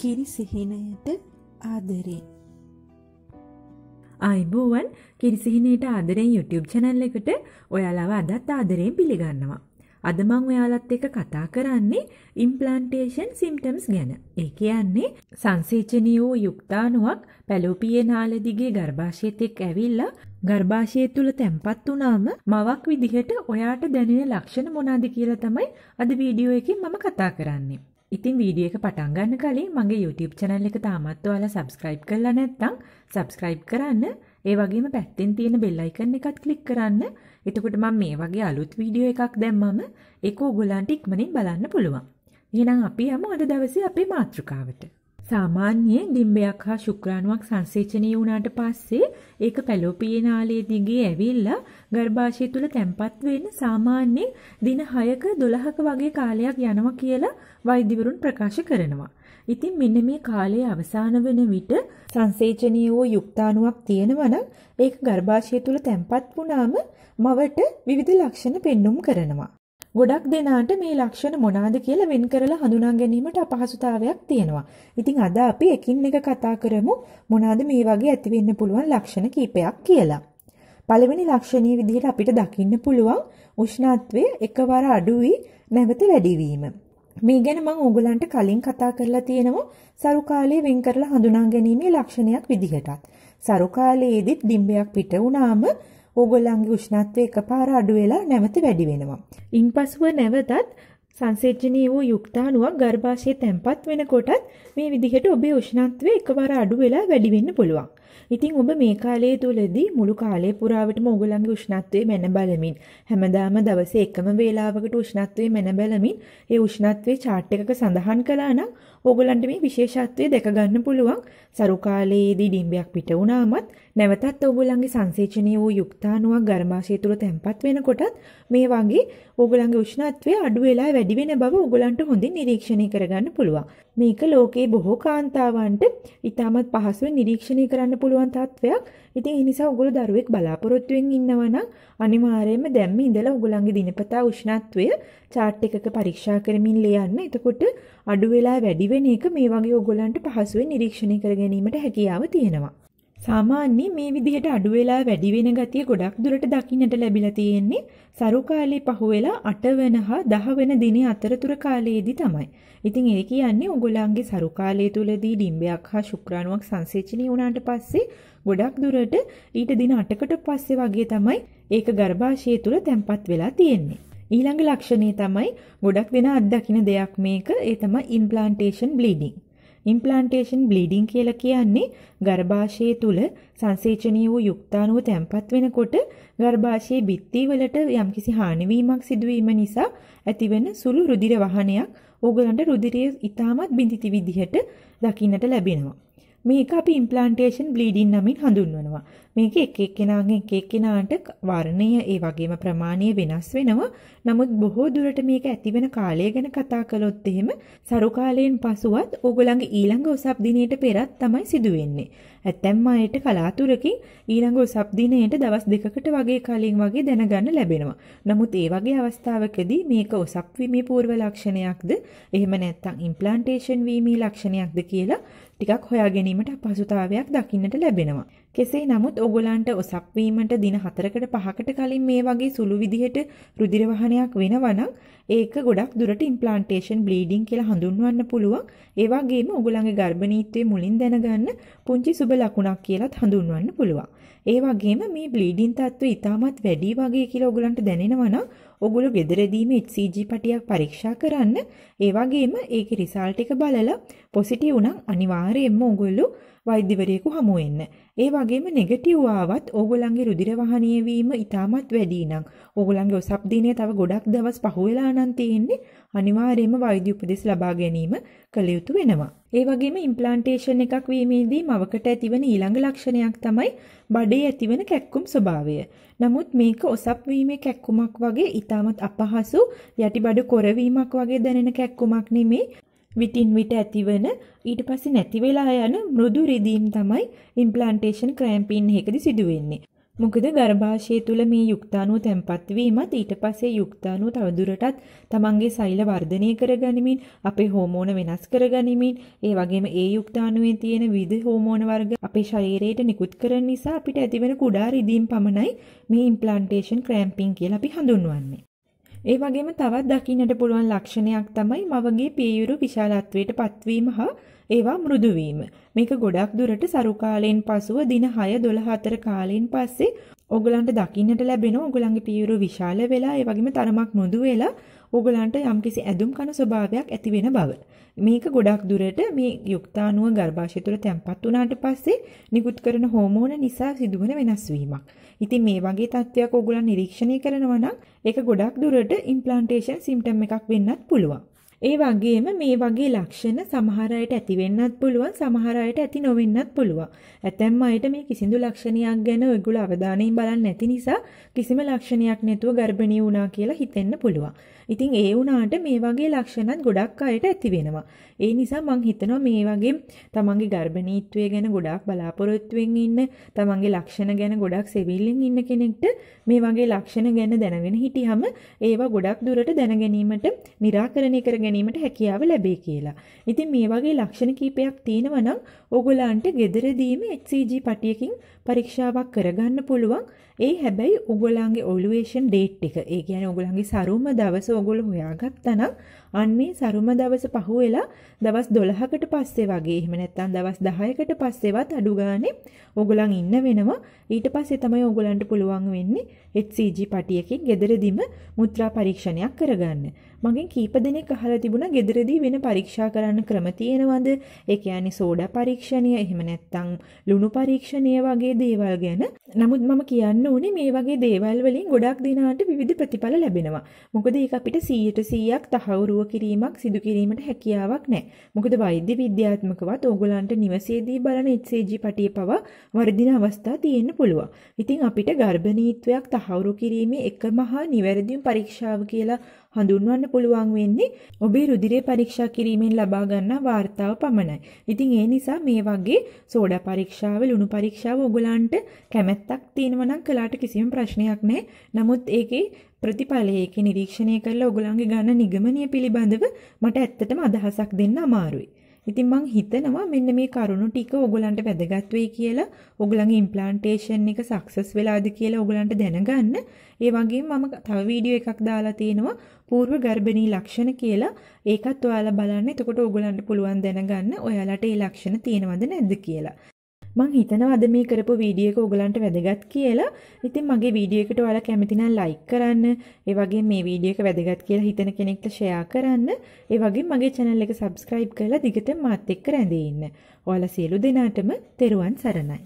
කිරි සිහිනයට ආදරෙන්. අයිබෝවන් කිරිසිහිනයට ආදරෙන් YouTube චැනල් එකට ඔයාලාව අදත් ආදරයෙන් පිළිගන්නවා. අදමං ඔයාලත් එක කතා කරන්නේ ඉම්පලන්ටේෂන් සිම්ටම්ස් ගැන. ඒ කියන්නේ සංසේචනී වූ යුක්තානුවක් පැලෝපිය නාලදිගේ ගර්භාෂයතෙක් ඇවිල්ලා ගර්භාෂය තුළ තැම්පත් වනාම මවක් විදිහට ඔයාට දැනෙන ලක්ෂණ මොනාද කියලා තමයි අද වීඩියෝ එකින් මම කතා කරන්නේ. ඉතින් වීඩියෝ එක පටන් ගන්න කලින් මගේ YouTube channel එක තාමත් ඔයාලා subscribe කරලා නැත්නම් subscribe කරන්න. ඒ වගේම පැත්තෙන් තියෙන bell icon එකත් click කරන්න. එතකොට මම මේ වගේ අලුත් වීඩියෝ එකක් දැම්මම ඒක ඕගොල්ලන්ට ඉක්මනින් බලන්න පුළුවන්. එහෙනම් අපි යමු අද දවසේ අපේ මාතෘකාවට. සාමාන්‍යයෙන් දිම්බයක් හා ශුක්‍රාණුවක් සංසේචනය වුණාට පස්සේ ඒක පැලෝපියේ නාලයේ දිගේ ඇවිල්ලා ගර්භාෂය තුල තැම්පත් වෙන්න සාමාන්‍යයෙන් දින 6ක 12ක වගේ කාලයක් යනවා කියලා වෛද්‍යවරුන් ප්‍රකාශ කරනවා. ඉතින් මෙන්න මේ කාලය අවසාන වෙන විට සංසේචනීය වූ යුක්තාණුවක් තියෙනවා නම් ඒක ගර්භාෂය තුල තැම්පත් වුණාම මවට විවිධ ලක්ෂණ පෙන්눔 කරනවා. ගොඩක් දෙනාට මේ ලක්ෂණ මොනවාද කියලා වෙන් කරලා හඳුනා ගැනීමට අපහසුතාවයක් තියෙනවා. ඉතින් අද අපි එකින් එක කතා කරමු මොනවාද මේ වගේ ඇති වෙන්න පුළුවන් ලක්ෂණ කීපයක් කියලා. පළවෙනි ලක්ෂණීය විදිහට අපිට දකින්න පුළුවන් උෂ්ණත්වය එකවර අඩු වී නැවත වැඩි වීම. මේ ගැන මම ඕගලන්ට කලින් කතා කරලා තියෙනවා සරු කාලයේ වෙන් කරලා හඳුනා ගැනීමේ ලක්ෂණයක් විදිහටත්. සරු කාලයේදීත් දිම්බයක් පිට වුණාම ඕගොල්ලන්ගේ උෂ්ණත්වය එකපාර අඩු වෙලා නැවත වැඩි වෙනවා. ඉන්පසුව නැවතත් සංසේචනීය වූ යුක්තාණුවක් ගර්භාෂයේ තැන්පත් වෙනකොටත් මේ විදිහට ඔබේ උෂ්ණත්වය එකපාර අඩු වෙලා වැඩි වෙන්න පුළුවන්. ඉතින් ඔබ මේ කාලය තුළදී මුළු කාලය පුරාවටම ඔගලන්ගේ උෂ්ණත්වය මැන බලමින් හැමදාම දවසේ එකම වේලාවකට උෂ්ණත්වය මැන බලමින් ඒ උෂ්ණත්වය chart එකක සඳහන් කළා නම් ඔගලන්ට මේ විශේෂත්වය දැක ගන්න පුළුවන් සරු කාලයේදී ඩිම්බයක් පිට වුණාමත් නැවතත් ඔගලන්ගේ සංසේචනීය වූ යුක්තාණුවක් ගර්මාශය තුල තැම්පත් වෙනකොටත් මේ වගේ ඔගලන්ගේ උෂ්ණත්වය අඩු වෙලා වැඩි වෙන බව ඔගලන්ට හොඳින් නිරීක්ෂණය කරගන්න පුළුවන්. මේක ලෝකයේ බොහෝ කාන්තාවන්ට ඉතාමත් පහසුවෙන් නිරීක්ෂණය කරන්න පුළුවන් තත්ත්වයක්. ඉතින් ඒ නිසා ඔගොල්ලෝ දරුවෙක් බලාපොරොත්තු වෙමින් ඉන්නවනම් අනිවාර්යයෙන්ම දැම්ම ඉඳලා ඔගොල්ලන්ගේ දිනපතා උෂ්ණත්වය chart එකක පරීක්ෂා කරමින් ලියන්න. එතකොට අඩු වෙලා වැඩි වෙන එක මේ වගේ ඔයගොල්ලන්ට පහසුවෙන් නිරීක්ෂණය කර ගැනීමට හැකියාව තියෙනවා. සාමාන්‍යයෙන් මේ විදිහට අඩු වෙලා වැඩි වෙන ගතිය ගොඩක් දුරට දකින්නට ලැබිලා තියෙන්නේ සරු කාලේ පහුවෙලා 8 වෙන හා 10 වෙන දිනේ අතරතුර කාලයේදී තමයි. ඉතින් ඒ කියන්නේ ඔගොල්ලන්ගේ සරු කාලය තුලදී ඩිම්බයක් හා ශුක්‍රාණුවක් සංසේචනය වුණාට පස්සේ ගොඩක් දුරට ඊට දින 8කට පස්සේ වගේ තමයි ඒක ගර්භාෂය තුල තැම්පත් වෙලා තියෙන්නේ. ඊළඟ ලක්ෂණය තමයි ගොඩක් දෙනා අත්දකින්න දෙයක් මේක ඒ තමයි ඉම්ප්ලාන්ටේෂන් බ්ලීඩින්. ඉම්ප්ලාන්ටේෂන් බ්ලීඩින් කියලා කියන්නේ ගර්භාෂයේ තුල සංසේචනීය වූ යුක්තාණුව තැම්පත් වෙනකොට ගර්භාෂයේ බිත්තිවලට යම්කිසි හානිවීමක් සිදුවීම නිසා ඇතිවන සුළු රුධිර වහනයක් ඕගලන්ට රුධිරය ඉතාමත් බිඳිති විදිහට දකින්නට ලැබෙනවා. මේක අපි ඉම්ප්ලාන්ටේෂන් බ්ලීඩින් නමින් හඳුන්වනවා. මේක එක එක්කෙනාගෙන් එක එක්කෙනාට වර්ණය ඒ වගේම ප්‍රමාණය වෙනස් වෙනවා. නමුත් බොහෝ දුරට මේක ඇති වෙන කාලය ගැන කතා කළොත් එහෙම සරු කාලයෙන් පසුවත් ඕගොල්ලන්ගේ ඊළඟ උසප් දිනයට පෙරත් තමයි සිදු වෙන්නේ. ඇතැම් අයට කලාතුරකින් ඊළඟ උසප් දිනයට දවස් දෙකකට වගේ කලින් වගේ දැනගන්න ලැබෙනවා. නමුත් ඒ වගේ අවස්ථාවකදී මේක උසප් වීමේ පූර්ව ලක්ෂණයක්ද එහෙම නැත්නම් ඉම්ප්ලාන්ටේෂන් වීමේ ලක්ෂණයක්ද කියලා ටිකක් හොයා ගැනීමට අපහසුතාවයක් දකින්නට ලැබෙනවා. කෙසේ නමුත් ඔගොලන්ට ඔසක් වීමට දින 4කට 5කට කලින් මේ වගේ සුළු විදිහට රුධිර වහනයක් වෙනවනම් ඒක ගොඩක් දුරට ඉම්ප්ලාන්ටේෂන් බ්ලීඩින් කියලා හඳුන්වන්න පුළුවන්. ඒ වගේම ඔගොල්ලන්ගේ ගර්භණීත්වයේ මුලින් දැනගන්න පුංචි සුබ ලකුණක් කියලාත් හඳුන්වන්න පුළුවන්. ඒ වගේම මේ බ්ලීඩින් තත්ත්වය ඉතාමත් වැඩි වගේ කියලා ඔගොල්ලන්ට දැනෙනවනම් ඔගොල්ලෝ ගෙදරදීම HCG පටියක් පරීක්ෂා කරන්න. ඒ වගේම ඒකේ රිසල්ට් එක බලලා පොසිටිව් නම් අනිවාර්යයෙන්ම ඔගොල්ලෝ වෛද්‍යවරයෙකු හමු වෙන්න. ඒ වගේම නෙගටිව් ආවත් ඕගොල්ලන්ගේ රුධිර වහනීය වීම ඉතාමත් වැඩි නම් ඕගොල්ලන්ගේ ඔසප් දිනේ තව ගොඩක් දවස් පහු වෙලා නම් තියෙන්නේ අනිවාර්යයෙන්ම වෛද්‍ය උපදෙස් ලබා ගැනීම කළ යුතු වෙනවා. ඒ වගේම ඉම්ප්ලාන්ටේෂන් එකක් වීමේදී මවකට ඇතිවන ඊළඟ ලක්ෂණයක් තමයි බඩේ ඇතිවන කැක්කුම් ස්වභාවය. නමුත් මේක ඔසප් වීමේ කැක්කුමක් වගේ ඉතාමත් අපහසු යටිබඩ කොරවීමක් වගේ දැනෙන කැක්කුමක් නෙමේ විටින් විට ඇතිවන ඊට පස්සේ නැති වෙලා යන මෘදු රිදීම් තමයි ඉම්ප්ලාන්ටේෂන් ක්‍රෑම්පින් එකදී සිදු වෙන්නේ. මොකද ගර්භාෂය තුල මේ යුක්තාණුව තැම්පත් වීමත් ඊට පස්සේ යුක්තාණුව තවදුරටත් තමන්ගේ සෛල වර්ධනය කරගනිමින් අපේ හෝමෝන වෙනස් කරගනිමින් ඒ වගේම ඒ යුක්තාණුවේ තියෙන විවිධ හෝමෝන වර්ග අපේ ශරීරයට නිකුත් කරන නිසා අපිට ඇතිවන කුඩා රිදීම් පමණයි මේ ඉම්ප්ලාන්ටේෂන් ක්‍රෑම්පින් කියලා අපි හඳුන්වන්නේ. ඒ වගේම තවත් දකින්නට පුළුවන් ලක්ෂණයක් තමයි මවගේ පියයුරු විශාලත්වයට පත්වීම හා ඒවා මෘදු වීම. මේක ගොඩක් දුරට සරු කාලයෙන් පසුව දින 6 12 අතර කාලයෙන් පස්සේ ඔයගලන්ට දකින්නට ලැබෙනවා. ඔයගලන්ගේ පියයුරු විශාල වෙලා ඒ වගේම තරමක් මෘදු වෙලා ඕගලන්ට යම්කිසි ඇදුම් කන ස්වභාවයක් ඇති වෙන බව. මේක ගොඩක් දුරට මේ යුක්තාණුව ගර්භාෂය තුළ තැම්පත් වුණාට පස්සේ නිකුත් කරන හෝමෝන නිසා සිදුවන වෙනස් වීමක්. ඉතින් මේ වගේ තත්ත්වයක් ඕගොල්ලන් නිරීක්ෂණය කරනවා නම් ඒක ගොඩක් දුරට ඉම්ප්ලාන්ටේෂන් සිම්ටම් එකක් වෙන්නත් පුළුවන්. ඒ වගේම මේ වගේ ලක්ෂණ සමහර අයට ඇති වෙන්නත් පුළුවන් සමහර අයට ඇති නොවෙන්නත් පුළුවන්. ඇතැම් අයට මේ කිසිදු ලක්ෂණයක් ගැන ඔයගොල්ලෝ අවධානයෙන් බලන්නේ නැති නිසා කිසිම ලක්ෂණයක් නැතුව ගර්භණී වුණා කියලා හිතෙන්න පුළුවන්. ඉතින් ඒ වුණාට මේ වගේ ලක්ෂණත් ගොඩක් අයට ඇති වෙනවා. ඒ නිසා මම හිතනවා මේ වගේ තමන්ගේ ගර්භණීත්වය ගැන ගොඩක් බලාපොරොත්තුෙන් ඉන්න, තමන්ගේ ලක්ෂණ ගැන ගොඩක් සෙවිල්ලෙන් ඉන්න කෙනෙක්ට මේ වගේ ලක්ෂණ ගැන දැනගෙන හිටියම ඒවා ගොඩක් දුරට දැනගැනීමට, निराකරණය කර ගැනීමට හැකියාව ලැබේ කියලා. ඉතින් මේ වගේ ලක්ෂණ කීපයක් තියෙනවා නම් ඔයගොල්ලන්ට gederදීම HCG පටියකින් පරීක්ෂාවක් කරගන්න පුළුවන්. ඒ හැබැයි ඔයගොල්ලන්ගේ ඔලුවේෂන් ඩේට් එක, ඒ කියන්නේ ඔයගොල්ලන්ගේ සරුම දවස ඔයගොල්ලෝ හොයාගත්තා නම් අන්නේ සරුම දවස පහුවෙලා දවස් 12කට පස්සේ වගේ එහෙම නැත්නම් දවස් 10කට පස්සේවත් අඩු ගානේ ඔයගොල්ලන් ඉන්න වෙනවා. ඊට පස්සේ තමයි ඔයගොල්ලන්ට පුළුවන් වෙන්නේ HCG පටියකින් gederදීම මුත්‍රා පරීක්ෂණයක් කරගන්න. මගෙන් කීප දෙනෙක් අහලා තිබුණා gederedi වෙන පරීක්ෂා කරන්න ක්‍රම තියෙනවද? ඒ කියන්නේ සෝඩා පරීක්ෂණය එහෙම නැත්නම් ලුණු පරීක්ෂණය වගේ දේවල් ගැන. නමුත් මම කියන්න ඕනේ මේ වගේ දේවල් වලින් ගොඩක් දිනාට විවිධ ප්‍රතිඵල ලැබෙනවා. මොකද ඒක අපිට 100%ක් තහවුරුව කිරීමක් සිදු කිරීමට හැකියාවක් නැහැ. මොකද වෛද්‍ය විද්‍යාත්මකවත් ඕගොල්ලන්ට නිවසේදී බලන HCG පටිය පවා වර්ධින අවස්ථා තියෙන්න පුළුවන්. ඉතින් අපිට ගර්භණීත්වයක් තහවුරු කිරීමේ එක මහා නිවැරදිම පරීක්ෂාව කියලා හඳුන්වන්න පුළුවන් වෙන්නේ ඔබේ රුධිරය පරීක්ෂා කිරීමෙන් ලබා ගන්නා වාර්තාව පමණයි. ඉතින් ඒ නිසා මේ වගේ සෝඩා පරීක්ෂාව, ලුණු පරීක්ෂාව ඔයගලන්ට කැමැත්තක් තියෙනවා නම් කළාට කිසිම ප්‍රශ්නයක් නැහැ. නමුත් ඒකේ ප්‍රතිඵලය ඒකේ නිරීක්ෂණය කරලා ඔයගලන්ගේ ගන්න නිගමනය පිළිබඳව මට ඇත්තටම අදහසක් දෙන්න අමාරුයි. ඉතින් මං හිතනවා මෙන්න මේ කරුණු ටික ඔයගලන්ට වැදගත් වෙයි කියලා ඔයගලගේ ඉම්ප්ලාන්ටේෂන් එක සක්සස් වෙලාද කියලා ඔයගලන්ට දැනගන්න ඒ වගේම මම තව වීඩියෝ එකක් දාලා තියෙනවා పూర్ව ගර්භණී ලක්ෂණ කියලා ඒකත් ඔයාලා බලන්න එතකොට ඔයගලන්ට පුළුවන් දැනගන්න ඔයාලට ඒ ලක්ෂණ තියෙනවද නැද්ද කියලා මං හිතනවද මේ කරපු වීඩියෝ එක ඔයගලන්ට වැදගත් කියලා. ඉතින් මගේ වීඩියෝ එකට ඔයාලා කැමති නම් ලයික් කරන්න, ඒ වගේම මේ වීඩියෝ එක වැදගත් කියලා හිතන කෙනෙක්ට ෂෙයා කරන්න, ඒ වගේම මගේ channel එක subscribe කරලා දිගටම මාත් එක්ක රැඳී ඉන්න. ඔයාලා සියලු දෙනාටම තෙරුවන් සරණයි.